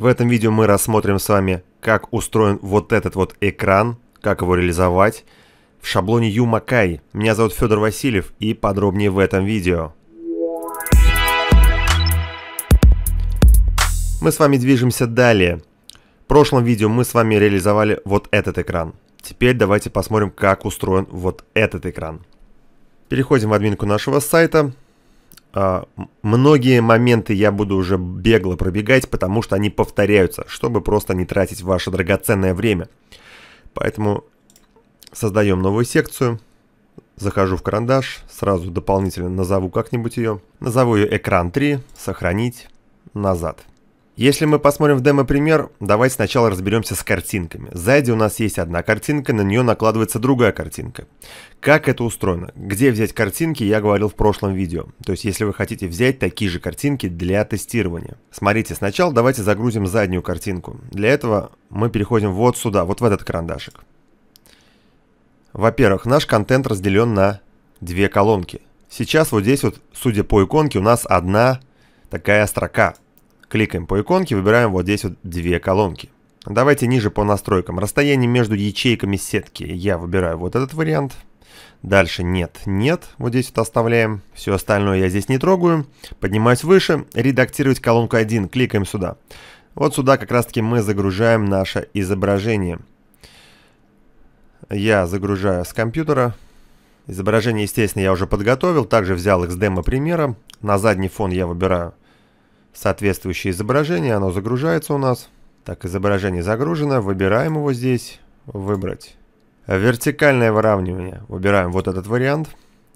В этом видео мы рассмотрим с вами, как устроен вот этот вот экран, как его реализовать в шаблоне Юмакай. Меня зовут Федор Васильев и подробнее в этом видео. Мы с вами движемся далее. В прошлом видео мы с вами реализовали вот этот экран. Теперь давайте посмотрим, как устроен вот этот экран. Переходим в админку нашего сайта. А, многие моменты я буду уже бегло пробегать, потому что они повторяются, чтобы просто не тратить ваше драгоценное время. Поэтому создаем новую секцию. Захожу в карандаш, сразу дополнительно назову как-нибудь ее. Назову ее экран 3, сохранить, назад. Если мы посмотрим в демо-пример, давайте сначала разберемся с картинками. Сзади у нас есть одна картинка, на нее накладывается другая картинка. Как это устроено? Где взять картинки, я говорил в прошлом видео. То есть, если вы хотите взять такие же картинки для тестирования. Смотрите, сначала давайте загрузим заднюю картинку. Для этого мы переходим вот сюда, вот в этот карандашик. Во-первых, наш контент разделен на две колонки. Сейчас вот здесь вот, судя по иконке, у нас одна такая строка – Кликаем по иконке, выбираем вот здесь вот две колонки. Давайте ниже по настройкам. Расстояние между ячейками сетки. Я выбираю вот этот вариант. Дальше нет, нет. Вот здесь вот оставляем. Все остальное я здесь не трогаю. Поднимаюсь выше. Редактировать колонку 1. Кликаем сюда. Вот сюда как раз таки мы загружаем наше изображение. Я загружаю с компьютера. Изображение, естественно, я уже подготовил. Также взял их с демо примера. На задний фон я выбираю соответствующее изображение, оно загружается у нас. Так, изображение загружено, выбираем его здесь, выбрать. Вертикальное выравнивание, выбираем вот этот вариант.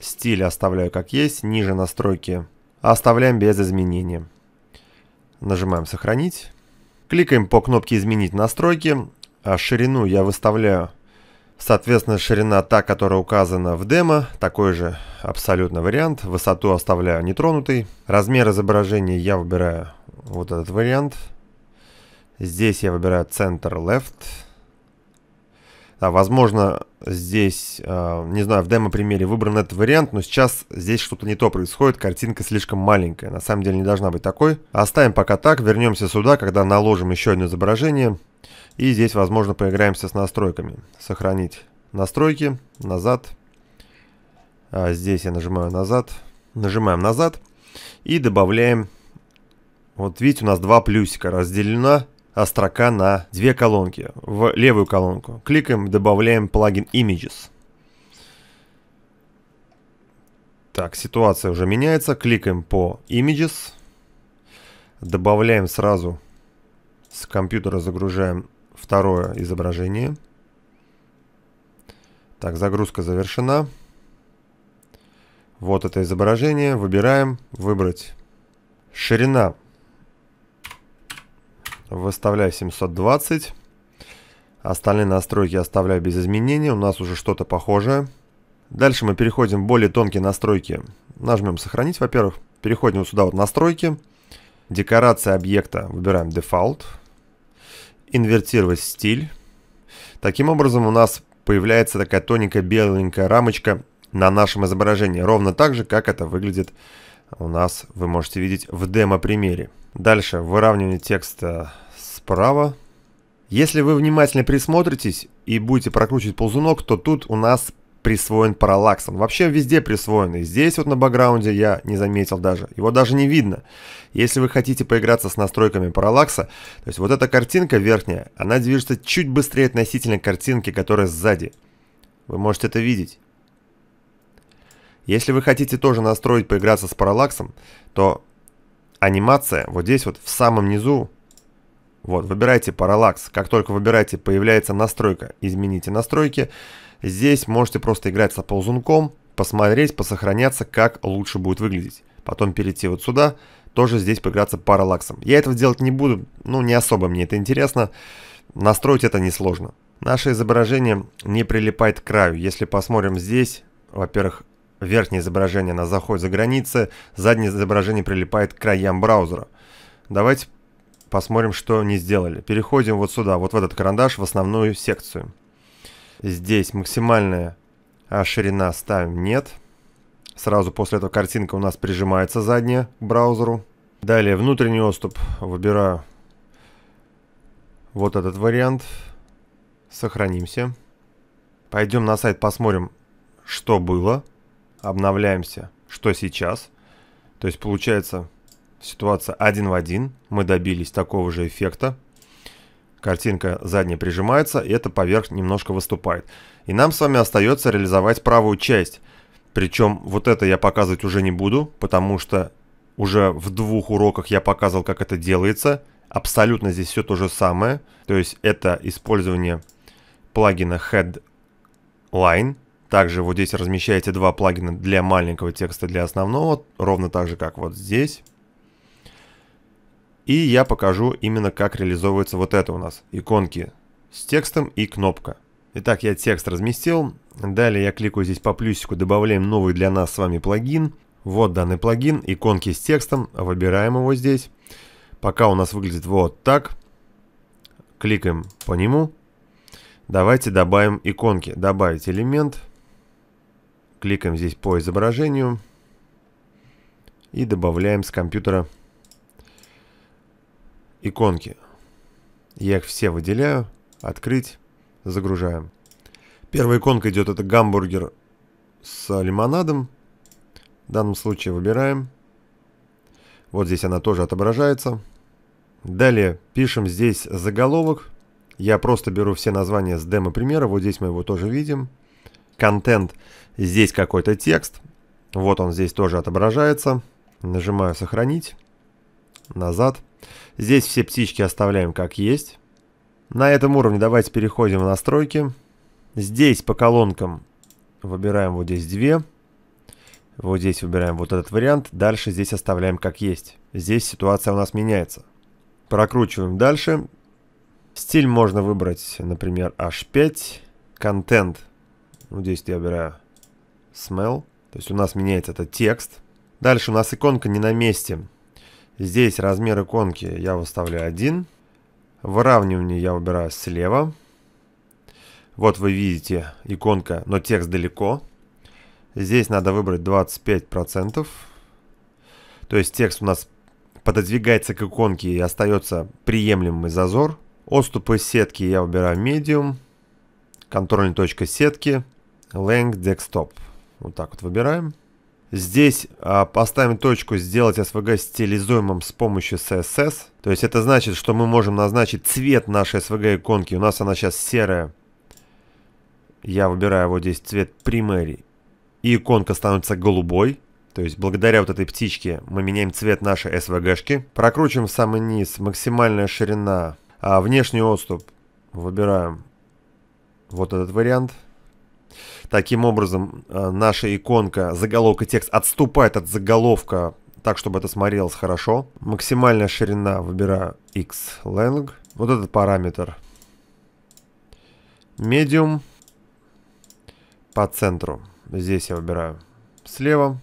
Стиль оставляю как есть, ниже настройки оставляем без изменения. Нажимаем сохранить. Кликаем по кнопке «Изменить настройки». А ширину я выставляю Соответственно, ширина та, которая указана в демо, такой же абсолютно вариант. Высоту оставляю нетронутой. Размер изображения я выбираю вот этот вариант. Здесь я выбираю центр left. Да, возможно, здесь, э, не знаю, в демо-примере выбран этот вариант, но сейчас здесь что-то не то происходит, картинка слишком маленькая, на самом деле не должна быть такой. Оставим пока так, вернемся сюда, когда наложим еще одно изображение. И здесь, возможно, поиграемся с настройками. Сохранить настройки, назад. А здесь я нажимаю назад. Нажимаем назад и добавляем. Вот видите, у нас два плюсика разделена строка на две колонки. В левую колонку кликаем, добавляем плагин Images. Так, ситуация уже меняется. Кликаем по Images. Добавляем сразу с компьютера загружаем второе изображение. Так, загрузка завершена. Вот это изображение. Выбираем «Выбрать». Ширина. Выставляю 720. Остальные настройки оставляю без изменений. У нас уже что-то похожее. Дальше мы переходим в более тонкие настройки. Нажмем «Сохранить», во-первых. Переходим вот сюда вот «Настройки». Декорация объекта выбираем дефолт, Инвертировать стиль. Таким образом у нас появляется такая тоненькая беленькая рамочка на нашем изображении. Ровно так же, как это выглядит у нас, вы можете видеть в демо-примере. Дальше выравнивание текста справа. Если вы внимательно присмотритесь и будете прокручивать ползунок, то тут у нас присвоен параллакс. Он вообще везде присвоен. И здесь вот на бэкграунде я не заметил даже. Его даже не видно. Если вы хотите поиграться с настройками параллакса, то есть вот эта картинка верхняя, она движется чуть быстрее относительно картинки, которая сзади. Вы можете это видеть. Если вы хотите тоже настроить, поиграться с параллаксом, то анимация вот здесь вот в самом низу, вот, выбирайте параллакс. Как только выбираете, появляется настройка. Измените Настройки. Здесь можете просто играть со ползунком, посмотреть, посохраняться, как лучше будет выглядеть. Потом перейти вот сюда, тоже здесь поиграться параллаксом. Я этого делать не буду, ну не особо мне это интересно. Настроить это несложно. Наше изображение не прилипает к краю. Если посмотрим здесь, во-первых, верхнее изображение на заходит за границы, заднее изображение прилипает к краям браузера. Давайте посмотрим, что они сделали. Переходим вот сюда, вот в этот карандаш, в основную секцию. Здесь максимальная а, ширина ставим нет. Сразу после этого картинка у нас прижимается задняя к браузеру. Далее внутренний отступ выбираю вот этот вариант. Сохранимся. Пойдем на сайт посмотрим, что было. Обновляемся, что сейчас. То есть получается ситуация один в один. Мы добились такого же эффекта. Картинка задняя прижимается, и это поверх немножко выступает. И нам с вами остается реализовать правую часть. Причем вот это я показывать уже не буду, потому что уже в двух уроках я показывал, как это делается. Абсолютно здесь все то же самое. То есть это использование плагина Headline. Также вот здесь размещаете два плагина для маленького текста, для основного. Ровно так же, как вот здесь. И я покажу именно как реализовывается вот это у нас, иконки с текстом и кнопка. Итак, я текст разместил, далее я кликаю здесь по плюсику, добавляем новый для нас с вами плагин. Вот данный плагин, иконки с текстом, выбираем его здесь. Пока у нас выглядит вот так. Кликаем по нему. Давайте добавим иконки. Добавить элемент. Кликаем здесь по изображению. И добавляем с компьютера иконки. Я их все выделяю. Открыть. Загружаем. Первая иконка идет, это гамбургер с лимонадом. В данном случае выбираем. Вот здесь она тоже отображается. Далее пишем здесь заголовок. Я просто беру все названия с демо-примера. Вот здесь мы его тоже видим. Контент. Здесь какой-то текст. Вот он здесь тоже отображается. Нажимаю «Сохранить» назад. Здесь все птички оставляем как есть. На этом уровне давайте переходим в настройки. Здесь по колонкам выбираем вот здесь две. Вот здесь выбираем вот этот вариант. Дальше здесь оставляем как есть. Здесь ситуация у нас меняется. Прокручиваем дальше. Стиль можно выбрать, например, H5. Контент. Вот здесь я выбираю smell. То есть у нас меняется этот текст. Дальше у нас иконка не на месте. Здесь размер иконки я выставляю 1. Выравнивание я выбираю слева. Вот вы видите иконка, но текст далеко. Здесь надо выбрать 25%. То есть текст у нас пододвигается к иконке и остается приемлемый зазор. Отступы сетки я выбираю medium. Контрольная точка сетки. Length desktop. Вот так вот выбираем. Здесь а, поставим точку «Сделать SVG стилизуемым с помощью CSS». То есть это значит, что мы можем назначить цвет нашей SVG-иконки. У нас она сейчас серая. Я выбираю вот здесь цвет Primary. И иконка становится голубой. То есть благодаря вот этой птичке мы меняем цвет нашей SVG-шки. Прокручиваем в самый низ. Максимальная ширина. А, внешний отступ. Выбираем вот этот вариант. Таким образом, э, наша иконка заголовка текст отступает от заголовка так, чтобы это смотрелось хорошо. Максимальная ширина выбираю x length, Вот этот параметр. Medium по центру. Здесь я выбираю слева.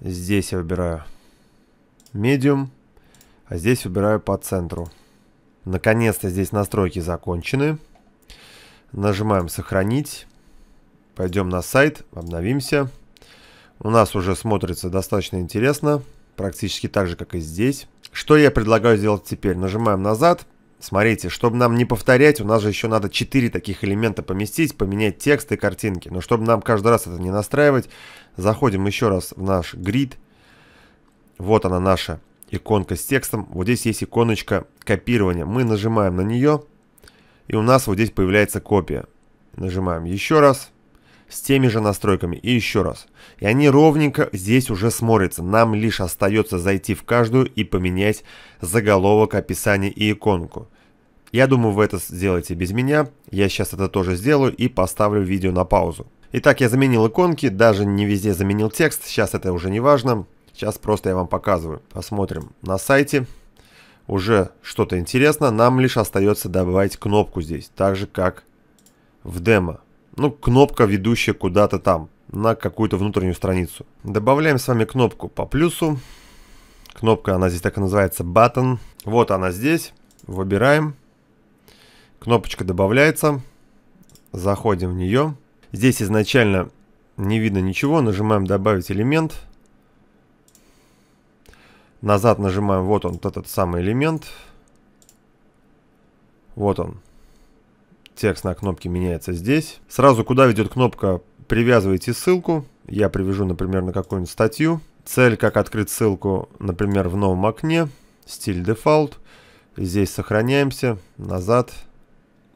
Здесь я выбираю medium. А здесь выбираю по центру. Наконец-то здесь настройки закончены. Нажимаем сохранить. Пойдем на сайт, обновимся. У нас уже смотрится достаточно интересно, практически так же, как и здесь. Что я предлагаю сделать теперь? Нажимаем назад. Смотрите, чтобы нам не повторять, у нас же еще надо 4 таких элемента поместить, поменять текст и картинки. Но чтобы нам каждый раз это не настраивать, заходим еще раз в наш грид. Вот она наша иконка с текстом. Вот здесь есть иконочка копирования. Мы нажимаем на нее, и у нас вот здесь появляется копия. Нажимаем еще раз с теми же настройками и еще раз. И они ровненько здесь уже смотрятся, нам лишь остается зайти в каждую и поменять заголовок, описание и иконку. Я думаю, вы это сделаете без меня, я сейчас это тоже сделаю и поставлю видео на паузу. Итак, я заменил иконки, даже не везде заменил текст, сейчас это уже не важно, сейчас просто я вам показываю. Посмотрим на сайте, уже что-то интересно, нам лишь остается добавить кнопку здесь, так же как в демо. Ну, кнопка, ведущая куда-то там, на какую-то внутреннюю страницу. Добавляем с вами кнопку по плюсу. Кнопка, она здесь так и называется, button. Вот она здесь. Выбираем. Кнопочка добавляется. Заходим в нее. Здесь изначально не видно ничего. Нажимаем «Добавить элемент». Назад нажимаем, вот он, вот этот самый элемент. Вот он текст на кнопке меняется здесь. Сразу куда ведет кнопка «Привязывайте ссылку». Я привяжу, например, на какую-нибудь статью. Цель, как открыть ссылку, например, в новом окне. Стиль дефолт. Здесь сохраняемся. Назад.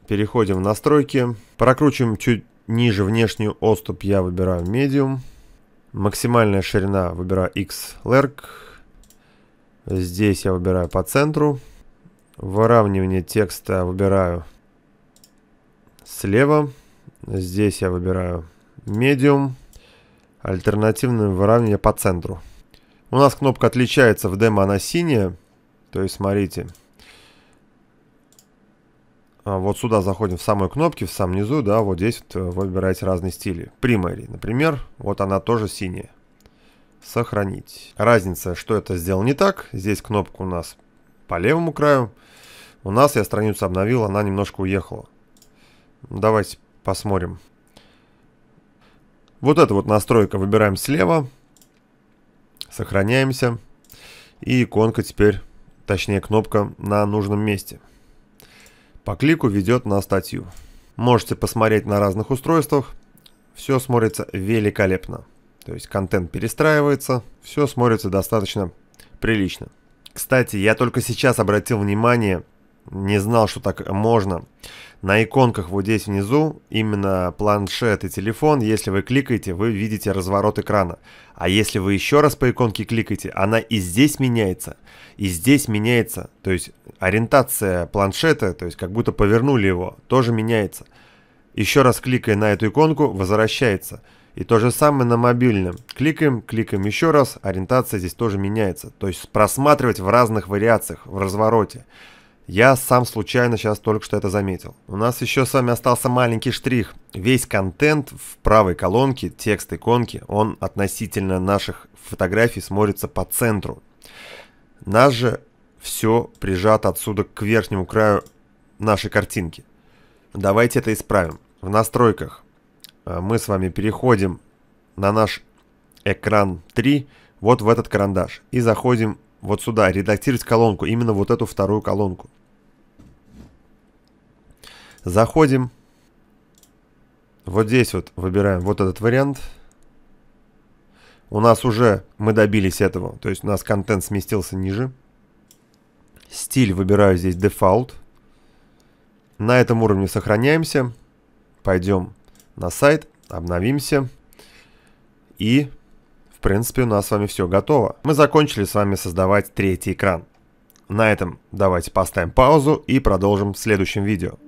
Переходим в настройки. Прокручиваем чуть ниже внешнюю отступ. Я выбираю медиум. Максимальная ширина выбираю X-Lerg. Здесь я выбираю по центру. Выравнивание текста выбираю слева. Здесь я выбираю медиум. Альтернативное выравнивание по центру. У нас кнопка отличается в демо, она синяя. То есть, смотрите. А, вот сюда заходим в самую кнопки, в самом низу, да, вот здесь вот вы э, выбираете разные стили. Primary, например, вот она тоже синяя. Сохранить. Разница, что это сделал не так. Здесь кнопка у нас по левому краю. У нас я страницу обновил, она немножко уехала. Давайте посмотрим. Вот эта вот настройка выбираем слева. Сохраняемся. И иконка теперь, точнее кнопка на нужном месте. По клику ведет на статью. Можете посмотреть на разных устройствах. Все смотрится великолепно. То есть контент перестраивается, все смотрится достаточно прилично. Кстати, я только сейчас обратил внимание, не знал, что так можно, на иконках вот здесь внизу, именно планшет и телефон, если вы кликаете, вы видите разворот экрана. А если вы еще раз по иконке кликаете, она и здесь меняется, и здесь меняется. То есть ориентация планшета, то есть как будто повернули его, тоже меняется. Еще раз кликая на эту иконку, возвращается. И то же самое на мобильном. Кликаем, кликаем еще раз, ориентация здесь тоже меняется. То есть просматривать в разных вариациях, в развороте. Я сам случайно сейчас только что это заметил. У нас еще с вами остался маленький штрих. Весь контент в правой колонке, текст иконки, он относительно наших фотографий смотрится по центру. Нас же все прижато отсюда к верхнему краю нашей картинки. Давайте это исправим. В настройках э, мы с вами переходим на наш экран 3, вот в этот карандаш, и заходим вот сюда, редактировать колонку, именно вот эту вторую колонку. Заходим. Вот здесь вот выбираем вот этот вариант. У нас уже мы добились этого, то есть у нас контент сместился ниже. Стиль выбираю здесь дефолт. На этом уровне сохраняемся. Пойдем на сайт, обновимся. И принципе, у нас с вами все готово. Мы закончили с вами создавать третий экран. На этом давайте поставим паузу и продолжим в следующем видео.